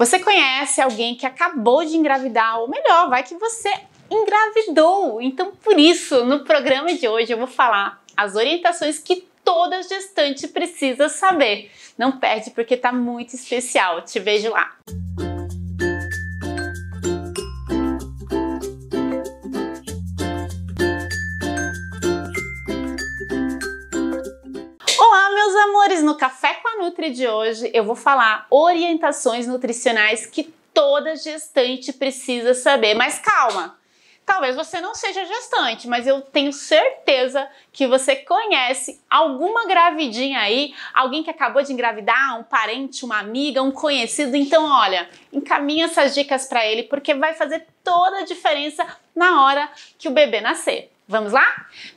Você conhece alguém que acabou de engravidar, ou melhor, vai que você engravidou. Então, por isso, no programa de hoje eu vou falar as orientações que toda gestante precisa saber. Não perde porque tá muito especial. Te vejo lá. Nutri de hoje eu vou falar orientações nutricionais que toda gestante precisa saber. Mas calma, talvez você não seja gestante, mas eu tenho certeza que você conhece alguma gravidinha aí, alguém que acabou de engravidar, um parente, uma amiga, um conhecido. Então, olha, encaminha essas dicas para ele porque vai fazer toda a diferença na hora que o bebê nascer. Vamos lá?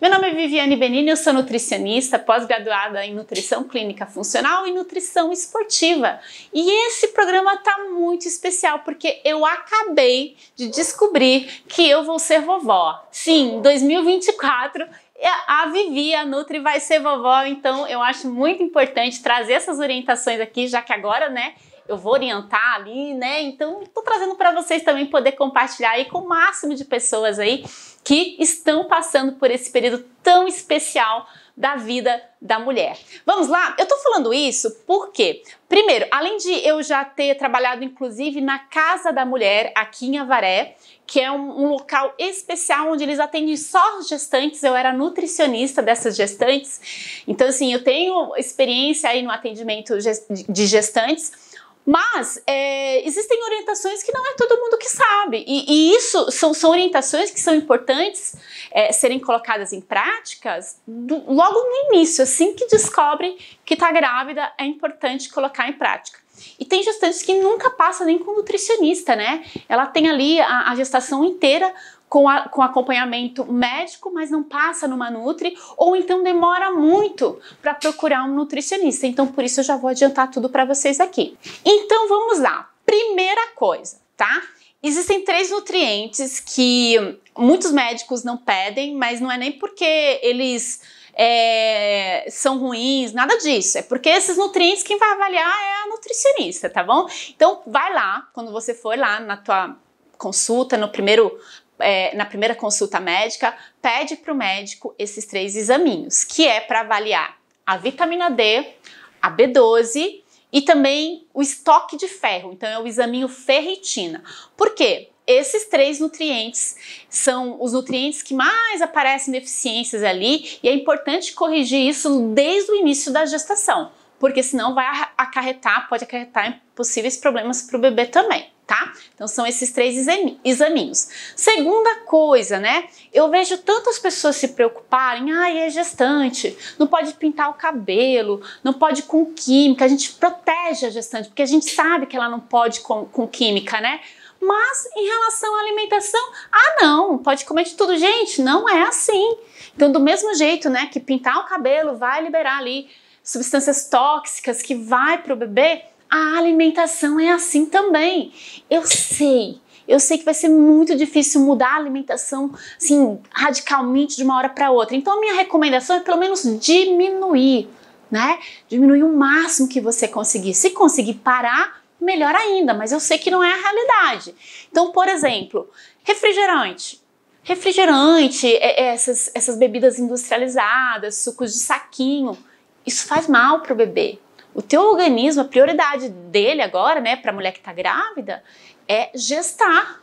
Meu nome é Viviane Benini, eu sou nutricionista, pós-graduada em nutrição clínica funcional e nutrição esportiva. E esse programa tá muito especial porque eu acabei de descobrir que eu vou ser vovó. Sim, 2024 a Vivi, a Nutri, vai ser vovó, então eu acho muito importante trazer essas orientações aqui, já que agora, né, eu vou orientar ali, né? Então, estou trazendo para vocês também poder compartilhar aí com o máximo de pessoas aí que estão passando por esse período tão especial da vida da mulher. Vamos lá? Eu tô falando isso porque, primeiro, além de eu já ter trabalhado inclusive na Casa da Mulher aqui em Avaré, que é um, um local especial onde eles atendem só gestantes, eu era nutricionista dessas gestantes, então assim, eu tenho experiência aí no atendimento de gestantes. Mas é, existem orientações que não é todo mundo que sabe, e, e isso são, são, orientações que são importantes é, serem colocadas em práticas do, logo no início, assim que descobre que está grávida, é importante colocar em prática. E tem gestantes que nunca passa nem com nutricionista, né? Ela tem ali a, a gestação inteira com, a, com acompanhamento médico, mas não passa numa Nutri, ou então demora muito para procurar um nutricionista. Então, por isso, eu já vou adiantar tudo para vocês aqui. Então, vamos lá. Primeira coisa, tá? Existem três nutrientes que muitos médicos não pedem, mas não é nem porque eles é, são ruins, nada disso. É porque esses nutrientes quem vai avaliar é a nutricionista, tá bom? Então vai lá, quando você for lá na tua consulta, no primeiro é, na primeira consulta médica, pede para o médico esses três examinhos, que é para avaliar a vitamina D, a B12 e também o estoque de ferro. Então é o examinho ferritina. Por quê? Esses três nutrientes são os nutrientes que mais aparecem deficiências ali e é importante corrigir isso desde o início da gestação, porque senão vai acarretar, pode acarretar possíveis problemas para o bebê também tá? Então são esses três examinhos. Segunda coisa, né? Eu vejo tantas pessoas se preocuparem, ai, ah, é gestante, não pode pintar o cabelo, não pode com química, a gente protege a gestante, porque a gente sabe que ela não pode com, com química, né? Mas em relação à alimentação, ah não, pode comer de tudo, gente, não é assim. Então do mesmo jeito, né, que pintar o cabelo vai liberar ali substâncias tóxicas que vai pro bebê, a alimentação é assim também. Eu sei. Eu sei que vai ser muito difícil mudar a alimentação assim radicalmente de uma hora para outra. Então a minha recomendação é pelo menos diminuir, né? Diminuir o máximo que você conseguir. Se conseguir parar, melhor ainda, mas eu sei que não é a realidade. Então, por exemplo, refrigerante. Refrigerante, é, é essas, essas bebidas industrializadas, sucos de saquinho, isso faz mal para o bebê. O teu organismo, a prioridade dele agora, né, para a mulher que está grávida, é gestar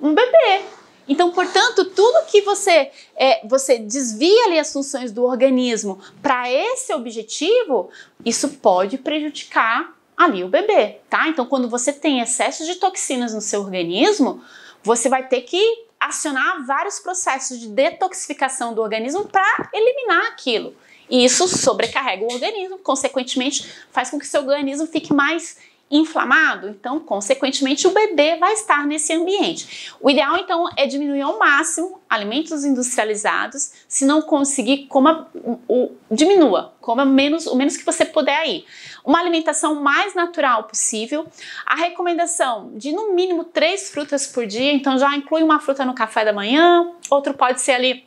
um bebê. Então, portanto, tudo que você é, você desvia ali as funções do organismo para esse objetivo, isso pode prejudicar ali o bebê, tá? Então, quando você tem excesso de toxinas no seu organismo, você vai ter que acionar vários processos de detoxificação do organismo para eliminar aquilo. E isso sobrecarrega o organismo, consequentemente, faz com que seu organismo fique mais inflamado, então, consequentemente, o bebê vai estar nesse ambiente. O ideal, então, é diminuir ao máximo alimentos industrializados. Se não conseguir, coma, o, diminua, coma menos, o menos que você puder aí. Uma alimentação mais natural possível. A recomendação de no mínimo três frutas por dia, então já inclui uma fruta no café da manhã, outro pode ser ali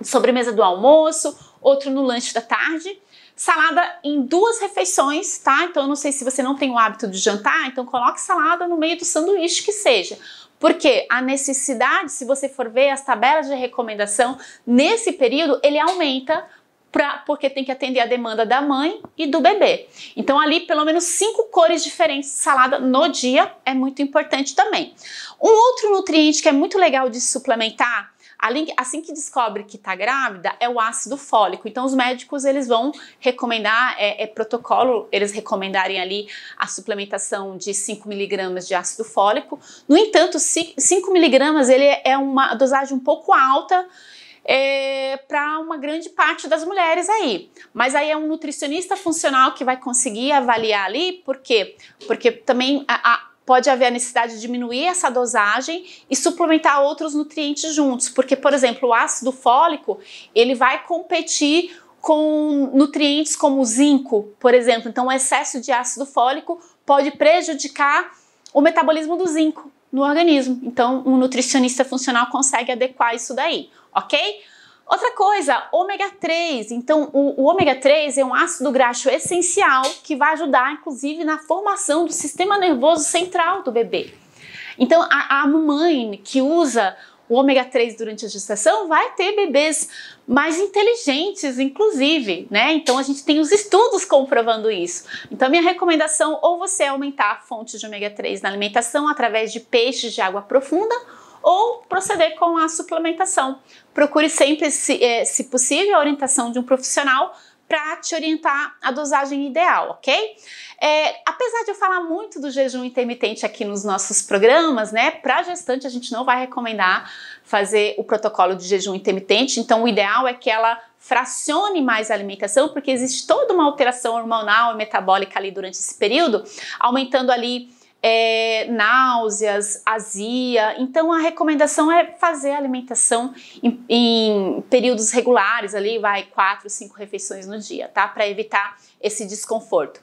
sobremesa do almoço outro no lanche da tarde. Salada em duas refeições, tá? Então eu não sei se você não tem o hábito de jantar, então coloque salada no meio do sanduíche que seja. Porque a necessidade, se você for ver as tabelas de recomendação, nesse período ele aumenta Pra, porque tem que atender a demanda da mãe e do bebê. Então, ali, pelo menos cinco cores diferentes de salada no dia é muito importante também. Um outro nutriente que é muito legal de suplementar Assim que descobre que está grávida, é o ácido fólico. Então, os médicos eles vão recomendar, é, é protocolo, eles recomendarem ali a suplementação de 5 miligramas de ácido fólico. No entanto, 5 miligramas ele é uma dosagem um pouco alta é, para uma grande parte das mulheres aí. Mas aí é um nutricionista funcional que vai conseguir avaliar ali, por quê? Porque também a, a pode haver a necessidade de diminuir essa dosagem e suplementar outros nutrientes juntos, porque, por exemplo, o ácido fólico ele vai competir com nutrientes como o zinco, por exemplo. Então, o excesso de ácido fólico pode prejudicar o metabolismo do zinco no organismo. Então, um nutricionista funcional consegue adequar isso daí, ok? Outra coisa, ômega 3. Então, o, o, ômega 3 é um ácido graxo essencial que vai ajudar, inclusive, na formação do sistema nervoso central do bebê. Então, a, a mamãe que usa o ômega 3 durante a gestação vai ter bebês mais inteligentes, inclusive, né? Então a gente tem os estudos comprovando isso. Então minha recomendação ou você aumentar a fonte de ômega 3 na alimentação através de peixes de água profunda ou proceder com a suplementação. Procure sempre, se, é, se possível, a orientação de um profissional para te orientar a dosagem ideal, ok? É, apesar de eu falar muito do jejum intermitente aqui nos nossos programas, né? Para gestante a gente não vai recomendar fazer o protocolo de jejum intermitente, então o ideal é que ela fracione mais a alimentação, porque existe toda uma alteração hormonal e metabólica ali durante esse período, aumentando ali é, náuseas, azia. Então a recomendação é fazer a alimentação em, em períodos regulares, ali vai quatro, cinco refeições no dia, tá? Para evitar esse desconforto.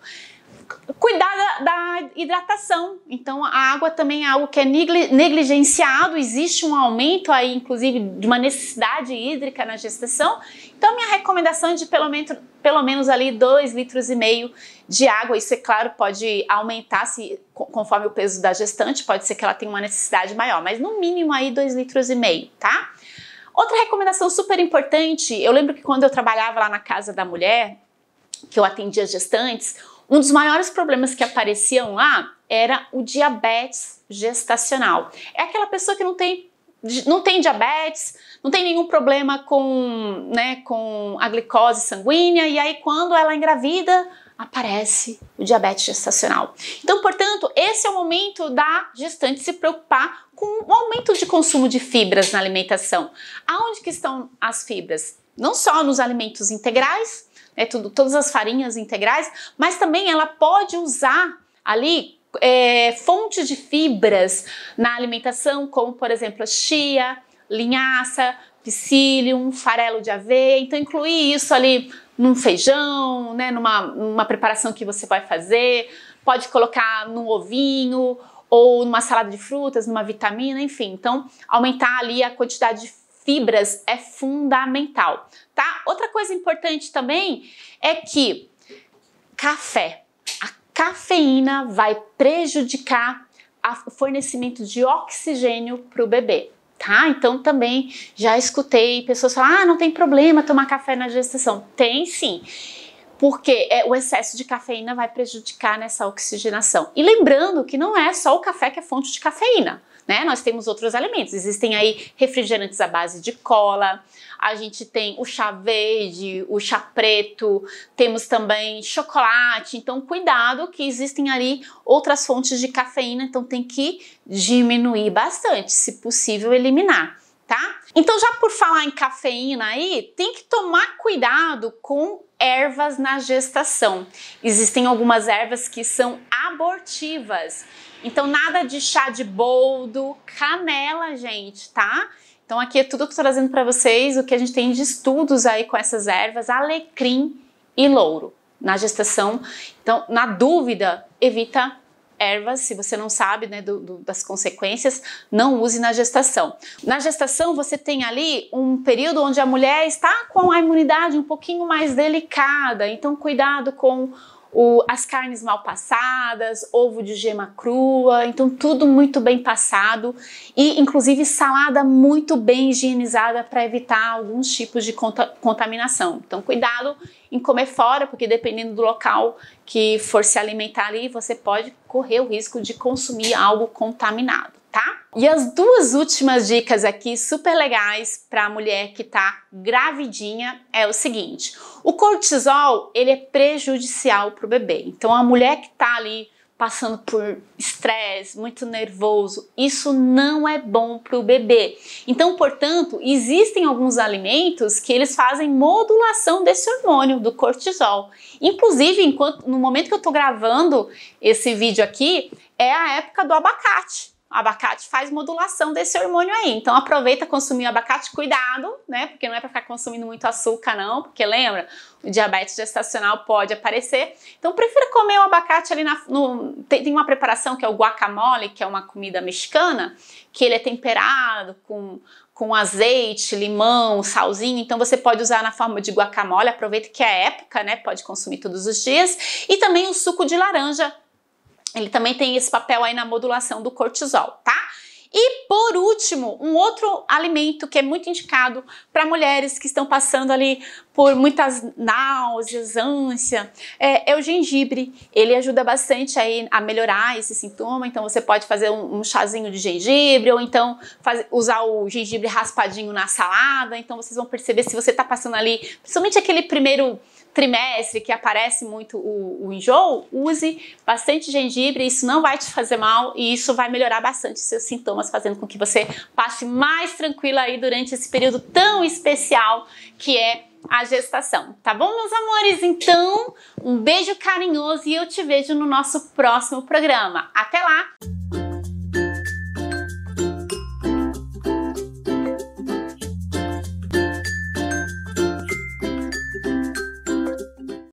Cuidar da, da hidratação. Então, a água também é algo que é negligenciado, existe um aumento aí, inclusive, de uma necessidade hídrica na gestação. Então, minha recomendação é de pelo menos, pelo menos ali 2 litros e meio de água. Isso, é claro, pode aumentar se conforme o peso da gestante, pode ser que ela tenha uma necessidade maior, mas no mínimo aí 2 litros e meio, tá? Outra recomendação super importante, eu lembro que quando eu trabalhava lá na casa da mulher, que eu atendia gestantes, um dos maiores problemas que apareciam lá era o diabetes gestacional. É aquela pessoa que não tem não tem diabetes, não tem nenhum problema com, né, com a glicose sanguínea, e aí quando ela engravida, aparece o diabetes gestacional. Então, portanto, esse é o momento da gestante se preocupar com o aumento de consumo de fibras na alimentação. Aonde que estão as fibras? Não só nos alimentos integrais, é tudo, todas as farinhas integrais, mas também ela pode usar ali é, fontes de fibras na alimentação, como por exemplo a chia, linhaça, psyllium, farelo de aveia. Então incluir isso ali num feijão, né, numa, numa preparação que você vai fazer, pode colocar num ovinho ou numa salada de frutas, numa vitamina, enfim. Então aumentar ali a quantidade de fibras é fundamental, tá? Outra coisa importante também é que café, a cafeína vai prejudicar o fornecimento de oxigênio para o bebê. Tá? Então também já escutei pessoas falar: ah, não tem problema tomar café na gestação. Tem sim porque é, o excesso de cafeína vai prejudicar nessa oxigenação. E lembrando que não é só o café que é fonte de cafeína né? Nós temos outros alimentos. Existem aí refrigerantes à base de cola, a gente tem o chá verde, o chá preto, temos também chocolate. Então, cuidado que existem ali outras fontes de cafeína, então tem que diminuir bastante, se possível, eliminar. Tá? Então, já por falar em cafeína aí, tem que tomar cuidado com ervas na gestação. Existem algumas ervas que são abortivas então, nada de chá de boldo, canela, gente, tá? Então, aqui é tudo que eu tô trazendo para vocês, o que a gente tem de estudos aí com essas ervas, alecrim e louro na gestação. Então, na dúvida, evita ervas, se você não sabe né, do, do, das consequências, não use na gestação. Na gestação, você tem ali um período onde a mulher está com a imunidade um pouquinho mais delicada, então cuidado com o, as carnes mal passadas, ovo de gema crua, então tudo muito bem passado e inclusive salada muito bem higienizada para evitar alguns tipos de conta, contaminação. Então cuidado em comer fora, porque dependendo do local que for se alimentar ali, você pode correr o risco de consumir algo contaminado tá? E as duas últimas dicas aqui super legais para a mulher que tá gravidinha é o seguinte: o cortisol ele é prejudicial para o bebê. Então a mulher que tá ali passando por estresse, muito nervoso, isso não é bom para o bebê. Então, portanto, existem alguns alimentos que eles fazem modulação desse hormônio do cortisol. Inclusive, enquanto, no momento que eu estou gravando esse vídeo aqui, é a época do abacate abacate faz modulação desse hormônio aí. Então aproveita consumir o abacate, cuidado, né? Porque não é para ficar consumindo muito açúcar não, porque lembra, o diabetes gestacional pode aparecer. Então prefira comer o abacate ali na no, tem, tem, uma preparação que é o guacamole, que é uma comida mexicana, que ele é temperado com com azeite, limão, salzinho, então você pode usar na forma de guacamole, aproveita que é época, né? Pode consumir todos os dias. E também o suco de laranja, ele também tem esse papel aí na modulação do cortisol, tá? E por último, um outro alimento que é muito indicado para mulheres que estão passando ali por muitas náuseas, ânsia, é, é, o gengibre. Ele ajuda bastante aí a melhorar esse sintoma, então você pode fazer um, um chazinho de gengibre ou então faz, usar o gengibre raspadinho na salada. Então vocês vão perceber se você está passando ali, principalmente aquele primeiro trimestre que aparece muito o, o enjoo, use bastante gengibre, isso não vai te fazer mal e isso vai melhorar bastante seus sintomas, fazendo com que você passe mais tranquila aí durante esse período tão especial que é a gestação, tá bom, meus amores? Então, um beijo carinhoso e eu te vejo no nosso próximo programa. Até lá!